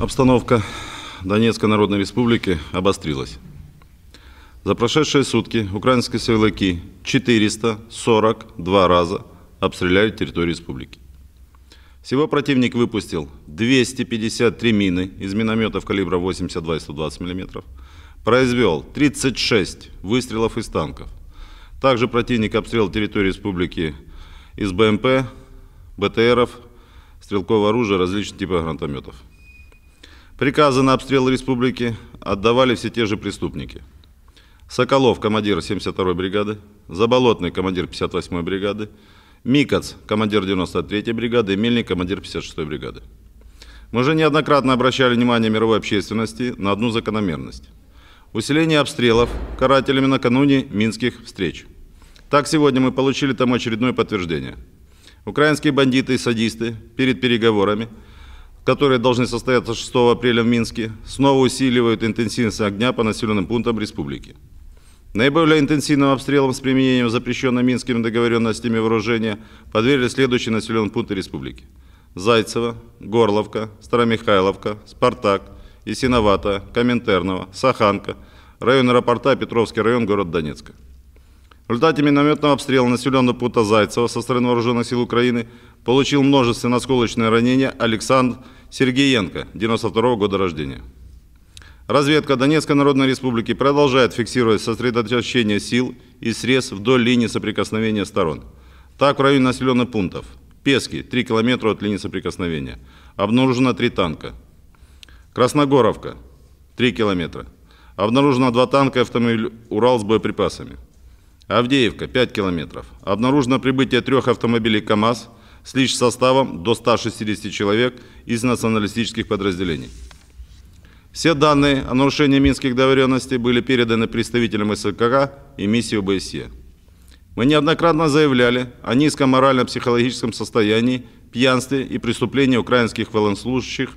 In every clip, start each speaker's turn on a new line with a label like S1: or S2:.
S1: Обстановка Донецкой Народной Республики обострилась. За прошедшие сутки украинские силовики 442 раза обстреляли территорию республики. Всего противник выпустил 253 мины из минометов калибра 82 и 120 мм, произвел 36 выстрелов из танков. Также противник обстрелил территорию республики из БМП, БТРов, стрелкового оружия различных типов гранатометов. Приказы на обстрел республики отдавали все те же преступники. Соколов, командир 72-й бригады, Заболотный, командир 58-й бригады, Микац, командир 93-й бригады Мельник, командир 56-й бригады. Мы же неоднократно обращали внимание мировой общественности на одну закономерность. Усиление обстрелов карателями накануне минских встреч. Так сегодня мы получили там очередное подтверждение. Украинские бандиты и садисты перед переговорами – которые должны состояться 6 апреля в Минске, снова усиливают интенсивность огня по населенным пунктам республики. Наиболее интенсивным обстрелом с применением запрещенной Минскими договоренностями вооружения подвергли следующие населенные пункты республики. Зайцево, Горловка, Старомихайловка, Спартак, Исиновата, Коминтерново, Саханка, район аэропорта, Петровский район, город Донецка. В результате минометного обстрела населенного пункта Зайцева со стороны вооруженных сил Украины получил множественное осколочное ранение Александр Сергеенко, 92 -го года рождения. Разведка Донецкой Народной Республики продолжает фиксировать сосредоточение сил и средств вдоль линии соприкосновения сторон. Так, в районе населенных пунктов Пески, 3 километра от линии соприкосновения, обнаружено 3 танка. Красногоровка, 3 километра. Обнаружено 2 танка и автомобиль «Урал» с боеприпасами. Авдеевка – 5 километров. Обнаружено прибытие трех автомобилей КАМАЗ с личным составом до 160 человек из националистических подразделений. Все данные о нарушении минских договоренностей были переданы представителям СКК и миссии ОБСЕ. Мы неоднократно заявляли о низком морально-психологическом состоянии, пьянстве и преступлении украинских военнослужащих.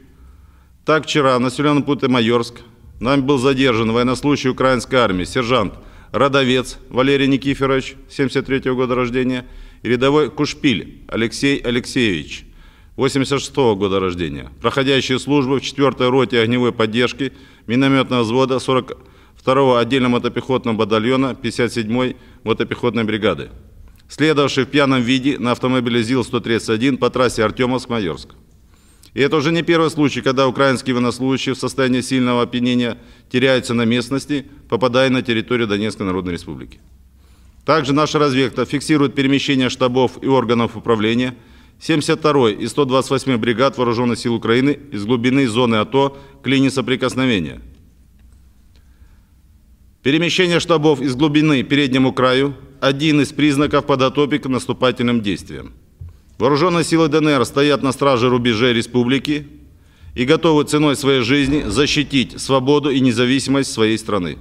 S1: Так вчера в населенном пункте Майорск нами был задержан военнослужащий украинской армии, сержант – Родовец Валерий Никифорович, 73 -го года рождения, и рядовой Кушпиль Алексей Алексеевич, 86 -го года рождения, проходящие службы в 4-й роте огневой поддержки минометного взвода 42-го отдельного мотопехотного батальона 57-й мотопехотной бригады, следовавший в пьяном виде на автомобиле ЗИЛ-131 по трассе Артемовск-Майорск. И это уже не первый случай, когда украинские военнослужащие в состоянии сильного опьянения теряются на местности, попадая на территорию Донецкой Народной Республики. Также наша разведка фиксирует перемещение штабов и органов управления 72-й и 128-й бригад Вооруженных сил Украины из глубины зоны АТО к линии соприкосновения. Перемещение штабов из глубины переднему краю – один из признаков подготовки к наступательным действиям. Вооруженные силы ДНР стоят на страже рубежей республики и готовы ценой своей жизни защитить свободу и независимость своей страны.